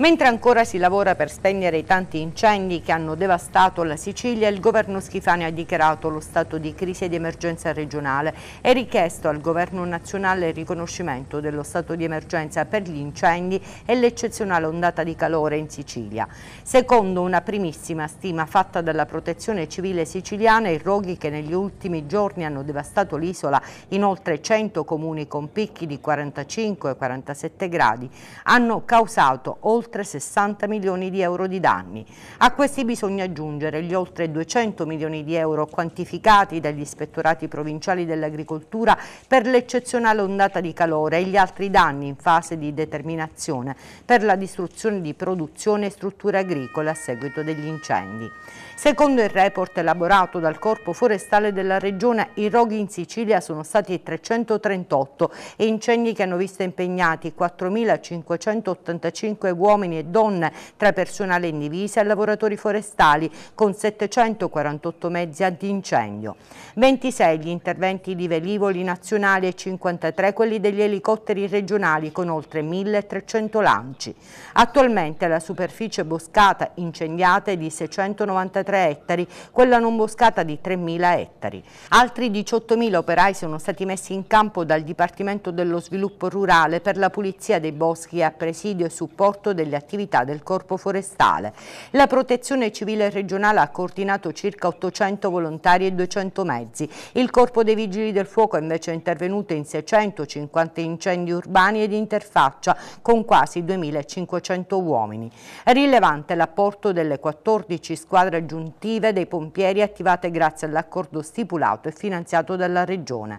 Mentre ancora si lavora per spegnere i tanti incendi che hanno devastato la Sicilia, il governo Schifani ha dichiarato lo stato di crisi e di emergenza regionale e richiesto al governo nazionale il riconoscimento dello stato di emergenza per gli incendi e l'eccezionale ondata di calore in Sicilia. Secondo una primissima stima fatta dalla protezione civile siciliana, i roghi che negli ultimi giorni hanno devastato l'isola in oltre 100 comuni con picchi di 45 47 gradi hanno causato oltre oltre 60 milioni di euro di danni. A questi bisogna aggiungere gli oltre 200 milioni di euro quantificati dagli ispettorati provinciali dell'agricoltura per l'eccezionale ondata di calore e gli altri danni in fase di determinazione per la distruzione di produzione e strutture agricole a seguito degli incendi. Secondo il report elaborato dal Corpo Forestale della Regione, i roghi in Sicilia sono stati 338 e incendi che hanno visto impegnati 4.585 uomini uomini e donne, tra personale in divisa e lavoratori forestali, con 748 mezzi ad incendio. 26 gli interventi di velivoli nazionali e 53 quelli degli elicotteri regionali con oltre 1300 lanci. Attualmente la superficie boscata incendiata è di 693 ettari, quella non boscata di 3.000 ettari. Altri 18.000 operai sono stati messi in campo dal Dipartimento dello Sviluppo Rurale per la pulizia dei boschi a presidio e supporto del delle attività del Corpo Forestale. La Protezione Civile Regionale ha coordinato circa 800 volontari e 200 mezzi. Il Corpo dei Vigili del Fuoco è invece intervenuto in 650 incendi urbani ed interfaccia con quasi 2.500 uomini. È rilevante l'apporto delle 14 squadre aggiuntive dei pompieri attivate grazie all'accordo stipulato e finanziato dalla Regione.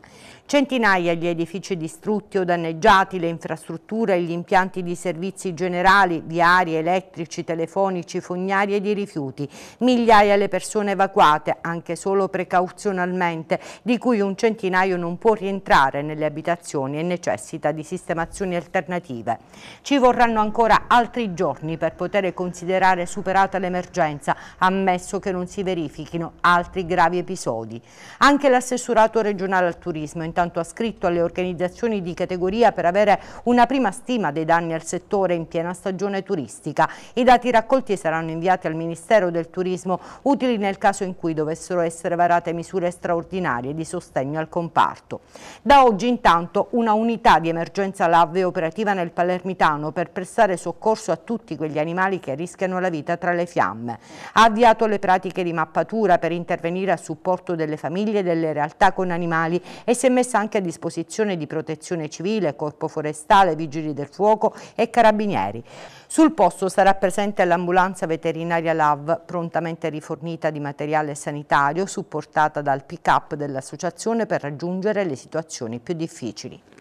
Centinaia gli edifici distrutti o danneggiati, le infrastrutture e gli impianti di servizi generali, viari, elettrici, telefonici, fognari e di rifiuti. Migliaia le persone evacuate, anche solo precauzionalmente, di cui un centinaio non può rientrare nelle abitazioni e necessita di sistemazioni alternative. Ci vorranno ancora altri giorni per poter considerare superata l'emergenza, ammesso che non si verifichino altri gravi episodi. Anche l'assessorato regionale al turismo, in ha scritto alle organizzazioni di categoria per avere una prima stima dei danni al settore in piena stagione turistica. I dati raccolti saranno inviati al Ministero del Turismo utili nel caso in cui dovessero essere varate misure straordinarie di sostegno al comparto. Da oggi intanto una unità di emergenza LAV è operativa nel Palermitano per prestare soccorso a tutti quegli animali che rischiano la vita tra le fiamme. Ha avviato le pratiche di mappatura per intervenire a supporto delle famiglie e delle realtà con animali e si è messa messa anche a disposizione di protezione civile, corpo forestale, vigili del fuoco e carabinieri. Sul posto sarà presente l'ambulanza veterinaria LAV, prontamente rifornita di materiale sanitario, supportata dal pick-up dell'associazione per raggiungere le situazioni più difficili.